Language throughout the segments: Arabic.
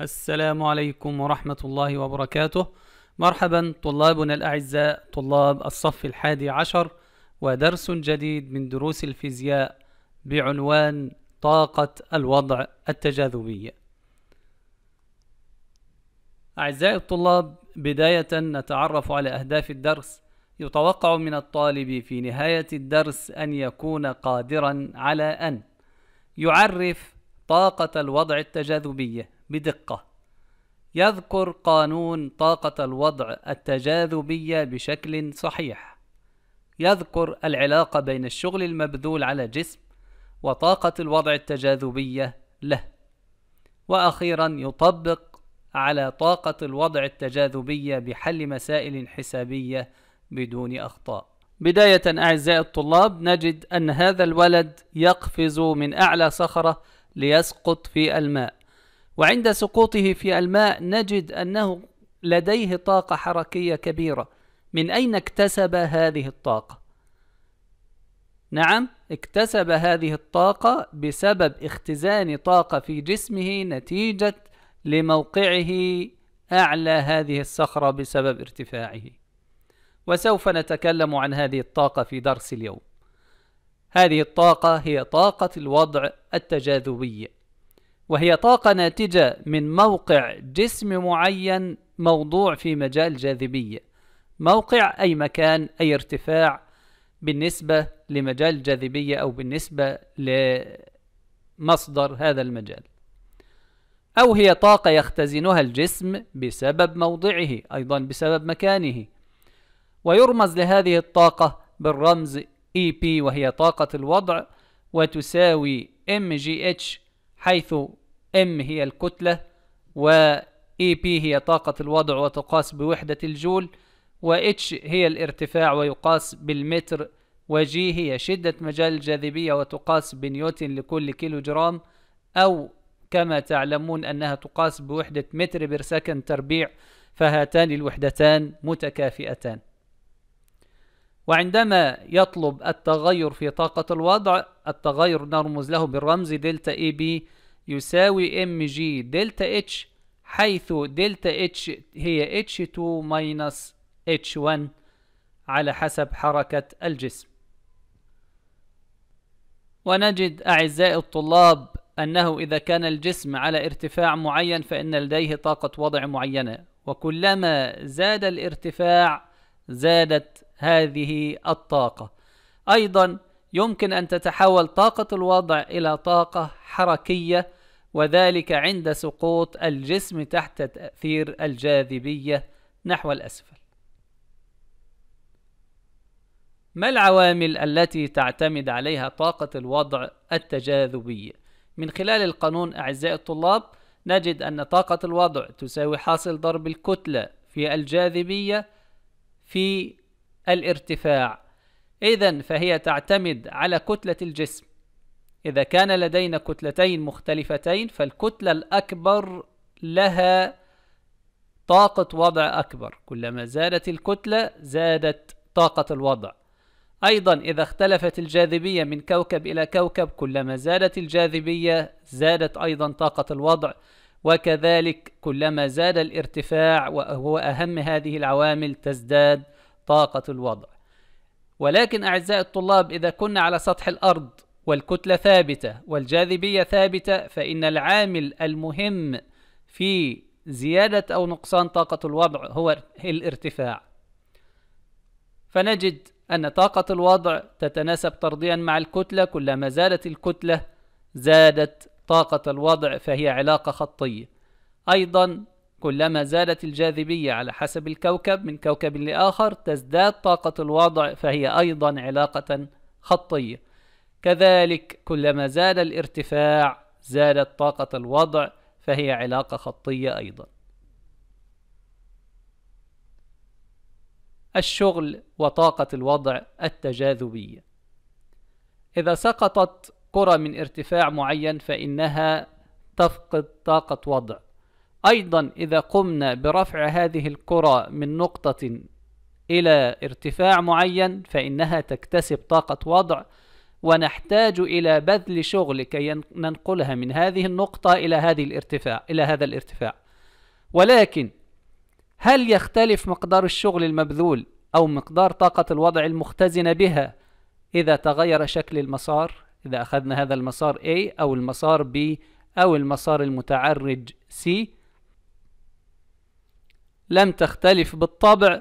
السلام عليكم ورحمة الله وبركاته مرحبا طلابنا الأعزاء طلاب الصف الحادي عشر ودرس جديد من دروس الفيزياء بعنوان طاقة الوضع التجاذبية أعزائي الطلاب بداية نتعرف على أهداف الدرس يتوقع من الطالب في نهاية الدرس أن يكون قادرا على أن يعرف طاقة الوضع التجاذبية بدقة يذكر قانون طاقة الوضع التجاذبية بشكل صحيح يذكر العلاقة بين الشغل المبذول على جسم وطاقة الوضع التجاذبية له وأخيرا يطبق على طاقة الوضع التجاذبية بحل مسائل حسابية بدون أخطاء بداية أعزائي الطلاب نجد أن هذا الولد يقفز من أعلى صخرة ليسقط في الماء وعند سقوطه في الماء نجد أنه لديه طاقة حركية كبيرة من أين اكتسب هذه الطاقة؟ نعم اكتسب هذه الطاقة بسبب اختزان طاقة في جسمه نتيجة لموقعه أعلى هذه الصخرة بسبب ارتفاعه وسوف نتكلم عن هذه الطاقة في درس اليوم هذه الطاقة هي طاقة الوضع التجاذبية وهي طاقة ناتجة من موقع جسم معين موضوع في مجال جاذبية موقع أي مكان أي ارتفاع بالنسبة لمجال الجاذبية أو بالنسبة لمصدر هذا المجال أو هي طاقة يختزنها الجسم بسبب موضعه أيضا بسبب مكانه ويرمز لهذه الطاقة بالرمز EP وهي طاقة الوضع وتساوي MGH حيث M هي الكتلة و EP هي طاقة الوضع وتقاس بوحدة الجول و H هي الارتفاع ويقاس بالمتر و G هي شدة مجال الجاذبية وتقاس بنيوتن لكل كيلو جرام أو كما تعلمون أنها تقاس بوحدة متر برسكن تربيع فهاتان الوحدتان متكافئتان وعندما يطلب التغير في طاقة الوضع التغير نرمز له بالرمز دلتا اي e بي يساوي ام جي دلتا اتش حيث دلتا اتش هي اتش 2 ماينس اتش 1 على حسب حركة الجسم ونجد أعزائي الطلاب أنه إذا كان الجسم على ارتفاع معين فإن لديه طاقة وضع معينة وكلما زاد الارتفاع زادت هذه الطاقة أيضا يمكن أن تتحول طاقة الوضع إلى طاقة حركية وذلك عند سقوط الجسم تحت تأثير الجاذبية نحو الأسفل. ما العوامل التي تعتمد عليها طاقة الوضع التجاذبية؟ من خلال القانون أعزائي الطلاب نجد أن طاقة الوضع تساوي حاصل ضرب الكتلة في الجاذبية في الارتفاع إذا فهي تعتمد على كتلة الجسم إذا كان لدينا كتلتين مختلفتين فالكتلة الأكبر لها طاقة وضع أكبر كلما زادت الكتلة زادت طاقة الوضع أيضا إذا اختلفت الجاذبية من كوكب إلى كوكب كلما زادت الجاذبية زادت أيضا طاقة الوضع وكذلك كلما زاد الارتفاع وهو أهم هذه العوامل تزداد طاقة الوضع ولكن أعزائي الطلاب إذا كنا على سطح الأرض والكتلة ثابتة والجاذبية ثابتة فإن العامل المهم في زيادة أو نقصان طاقة الوضع هو الارتفاع فنجد أن طاقة الوضع تتناسب طرديا مع الكتلة كلما زادت الكتلة زادت طاقة الوضع فهي علاقة خطية أيضا كلما زادت الجاذبية على حسب الكوكب من كوكب لآخر تزداد طاقة الوضع فهي أيضا علاقة خطية كذلك كلما زاد الارتفاع زادت طاقة الوضع فهي علاقة خطية أيضا الشغل وطاقة الوضع التجاذبية إذا سقطت كرة من ارتفاع معين فإنها تفقد طاقة وضع أيضا إذا قمنا برفع هذه الكرة من نقطة إلى ارتفاع معين فإنها تكتسب طاقة وضع ونحتاج إلى بذل شغل كي ننقلها من هذه النقطة إلى هذه الارتفاع إلى هذا الارتفاع ولكن هل يختلف مقدار الشغل المبذول أو مقدار طاقة الوضع المختزنة بها إذا تغير شكل المسار إذا أخذنا هذا المسار A أو المسار B أو المسار المتعرج C لم تختلف بالطبع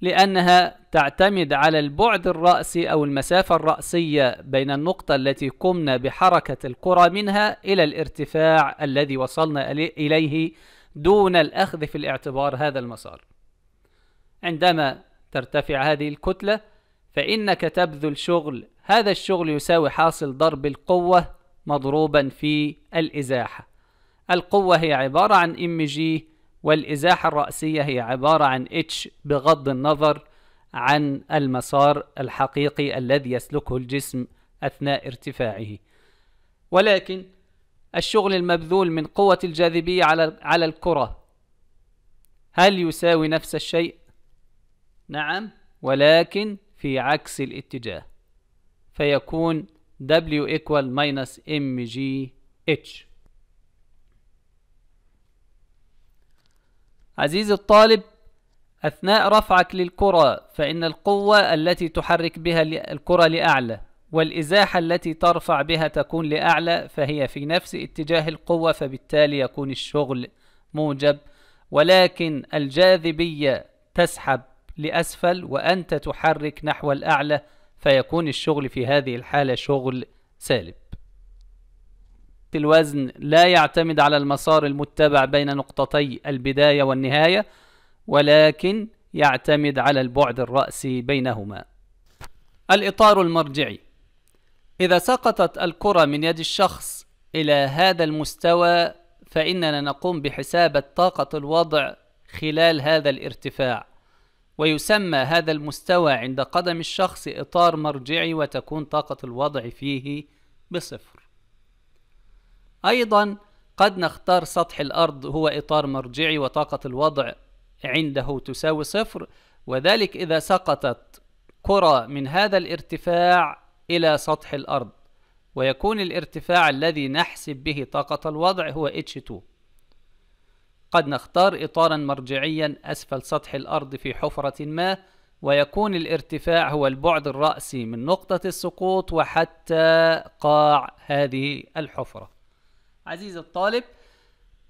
لأنها تعتمد على البعد الرأسي أو المسافة الرأسية بين النقطة التي قمنا بحركة الكرة منها إلى الارتفاع الذي وصلنا إليه دون الأخذ في الاعتبار هذا المسار عندما ترتفع هذه الكتلة فإنك تبذل شغل هذا الشغل يساوي حاصل ضرب القوة مضروبا في الإزاحة القوة هي عبارة عن ام جي والإزاحة الرأسية هي عبارة عن اتش بغض النظر عن المسار الحقيقي الذي يسلكه الجسم أثناء ارتفاعه ولكن الشغل المبذول من قوة الجاذبية على الكرة هل يساوي نفس الشيء؟ نعم ولكن في عكس الاتجاه فيكون W equal minus mg عزيزي الطالب أثناء رفعك للكرة فإن القوة التي تحرك بها الكرة لأعلى والإزاحة التي ترفع بها تكون لأعلى فهي في نفس اتجاه القوة فبالتالي يكون الشغل موجب ولكن الجاذبية تسحب لأسفل وأنت تحرك نحو الأعلى فيكون الشغل في هذه الحالة شغل سالب الوزن لا يعتمد على المسار المتبع بين نقطتي البداية والنهاية ولكن يعتمد على البعد الرأسي بينهما الإطار المرجعي إذا سقطت الكرة من يد الشخص إلى هذا المستوى فإننا نقوم بحساب طاقة الوضع خلال هذا الارتفاع ويسمى هذا المستوى عند قدم الشخص إطار مرجعي وتكون طاقة الوضع فيه بصفر أيضا قد نختار سطح الأرض هو إطار مرجعي وطاقة الوضع عنده تساوي صفر وذلك إذا سقطت كرة من هذا الارتفاع إلى سطح الأرض ويكون الارتفاع الذي نحسب به طاقة الوضع هو H2 قد نختار إطارا مرجعيا أسفل سطح الأرض في حفرة ما ويكون الارتفاع هو البعد الرأسي من نقطة السقوط وحتى قاع هذه الحفرة عزيزي الطالب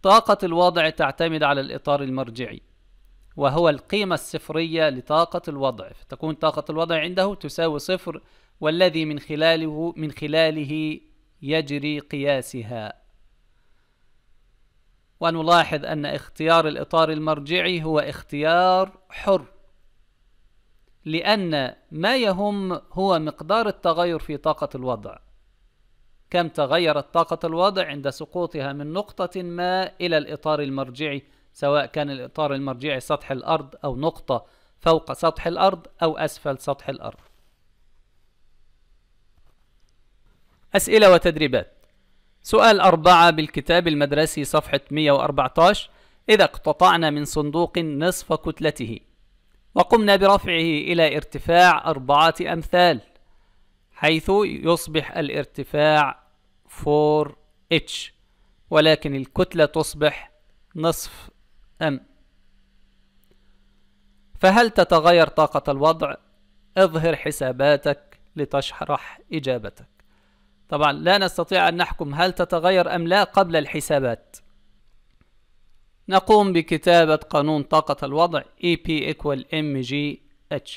طاقة الوضع تعتمد على الإطار المرجعي وهو القيمة الصفرية لطاقة الوضع فتكون طاقة الوضع عنده تساوي صفر والذي من خلاله من خلاله يجري قياسها ونلاحظ أن اختيار الإطار المرجعي هو اختيار حر لأن ما يهم هو مقدار التغير في طاقة الوضع كم تغيرت طاقة الوضع عند سقوطها من نقطة ما إلى الإطار المرجعي سواء كان الإطار المرجعي سطح الأرض أو نقطة فوق سطح الأرض أو أسفل سطح الأرض أسئلة وتدريبات سؤال أربعة بالكتاب المدرسي صفحة 114 إذا اقتطعنا من صندوق نصف كتلته وقمنا برفعه إلى ارتفاع أربعة أمثال حيث يصبح الارتفاع 4H ولكن الكتلة تصبح نصف M فهل تتغير طاقة الوضع؟ اظهر حساباتك لتشرح إجابتك طبعا لا نستطيع أن نحكم هل تتغير أم لا قبل الحسابات نقوم بكتابة قانون طاقة الوضع EP equal mgh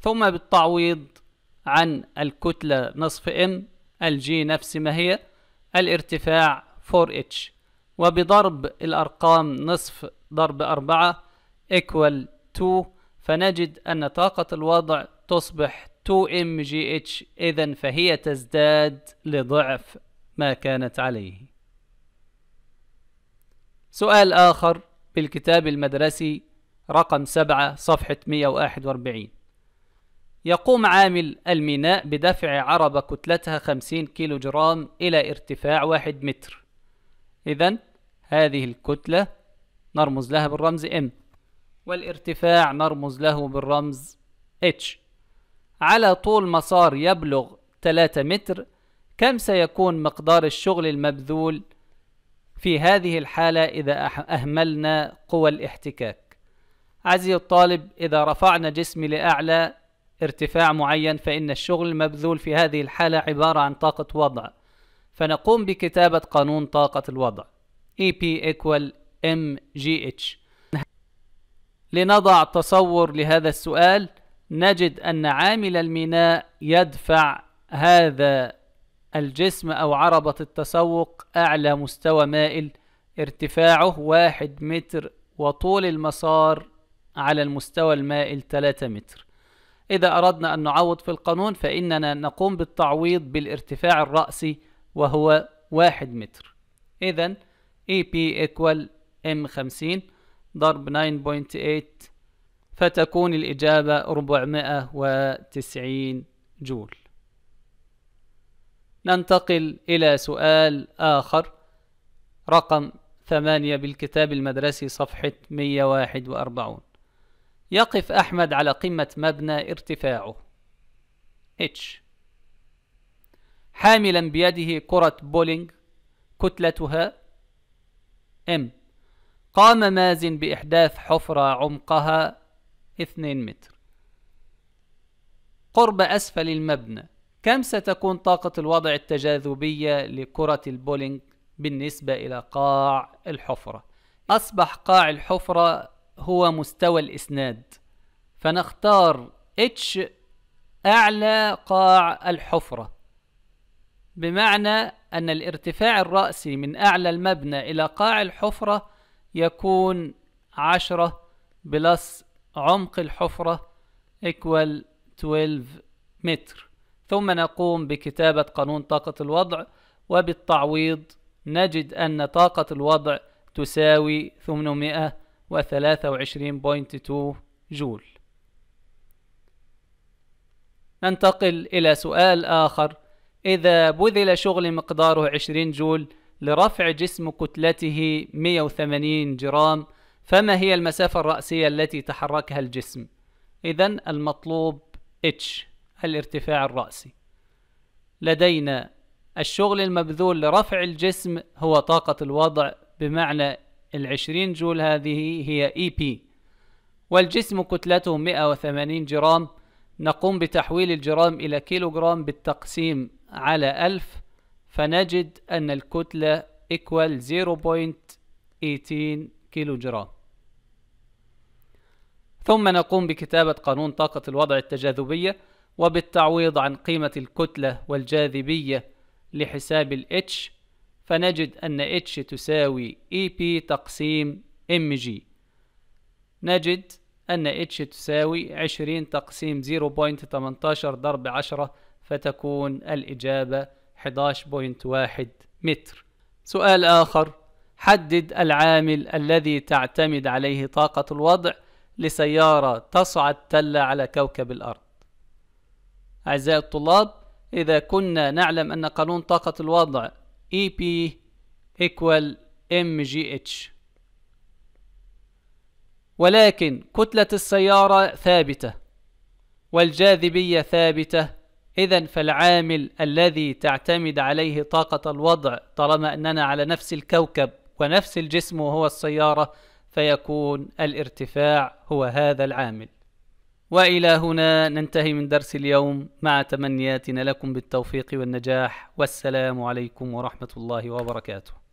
ثم بالتعويض عن الكتلة نصف M الجي نفس ما هي الارتفاع 4H وبضرب الأرقام نصف ضرب أربعة equal 2 فنجد أن طاقة الوضع تصبح 2mgh إذا فهي تزداد لضعف ما كانت عليه سؤال آخر بالكتاب المدرسي رقم 7 صفحة 141 يقوم عامل الميناء بدفع عربة كتلتها 50 كيلو جرام إلى ارتفاع واحد متر إذا هذه الكتلة نرمز لها بالرمز M والارتفاع نرمز له بالرمز H على طول مسار يبلغ 3 متر كم سيكون مقدار الشغل المبذول في هذه الحالة إذا أهملنا قوى الاحتكاك عزيزي الطالب إذا رفعنا جسمي لأعلى ارتفاع معين فإن الشغل المبذول في هذه الحالة عبارة عن طاقة وضع فنقوم بكتابة قانون طاقة الوضع EP equal MGH لنضع تصور لهذا السؤال نجد أن عامل الميناء يدفع هذا الجسم أو عربة التسوق أعلى مستوى مائل ارتفاعه واحد متر وطول المسار على المستوى المائل 3 متر إذا أردنا أن نعوض في القانون فإننا نقوم بالتعويض بالارتفاع الرأسي وهو واحد متر إذا EP equal M50 ضرب 9.8 فتكون الإجابة 490 جول ننتقل إلى سؤال آخر رقم ثمانية بالكتاب المدرسي صفحة 141 يقف أحمد على قمة مبنى ارتفاعه H حاملا بيده كرة بولينج كتلتها M قام مازن بإحداث حفرة عمقها 2 متر قرب أسفل المبنى كم ستكون طاقة الوضع التجاذبية لكرة البولينج بالنسبة إلى قاع الحفرة أصبح قاع الحفرة هو مستوى الإسناد فنختار H أعلى قاع الحفرة بمعنى أن الارتفاع الرأسي من أعلى المبنى إلى قاع الحفرة يكون 10 بلس عمق الحفرة equal 12 متر ثم نقوم بكتابة قانون طاقة الوضع وبالتعويض نجد أن طاقة الوضع تساوي 800 و23.2 جول ننتقل إلى سؤال آخر إذا بذل شغل مقداره 20 جول لرفع جسم كتلته 180 جرام فما هي المسافة الرأسية التي تحركها الجسم؟ إذا المطلوب H الارتفاع الرأسي لدينا الشغل المبذول لرفع الجسم هو طاقة الوضع بمعنى العشرين جول هذه هي اي e بي والجسم كتلته 180 جرام نقوم بتحويل الجرام إلى كيلوغرام بالتقسيم على ألف فنجد أن الكتلة equal 0.18 كيلو جرام ثم نقوم بكتابة قانون طاقة الوضع التجاذبية وبالتعويض عن قيمة الكتلة والجاذبية لحساب الاتش H فنجد أن H تساوي EP تقسيم MG نجد أن H تساوي 20 تقسيم 0.18 ضرب 10 فتكون الإجابة 11.1 متر سؤال آخر حدد العامل الذي تعتمد عليه طاقة الوضع لسيارة تصعد تلة على كوكب الأرض أعزائي الطلاب إذا كنا نعلم أن قانون طاقة الوضع EP equal MGH ولكن كتلة السيارة ثابتة والجاذبية ثابتة إذا فالعامل الذي تعتمد عليه طاقة الوضع طالما أننا على نفس الكوكب ونفس الجسم وهو السيارة فيكون الارتفاع هو هذا العامل والى هنا ننتهي من درس اليوم مع تمنياتنا لكم بالتوفيق والنجاح والسلام عليكم ورحمه الله وبركاته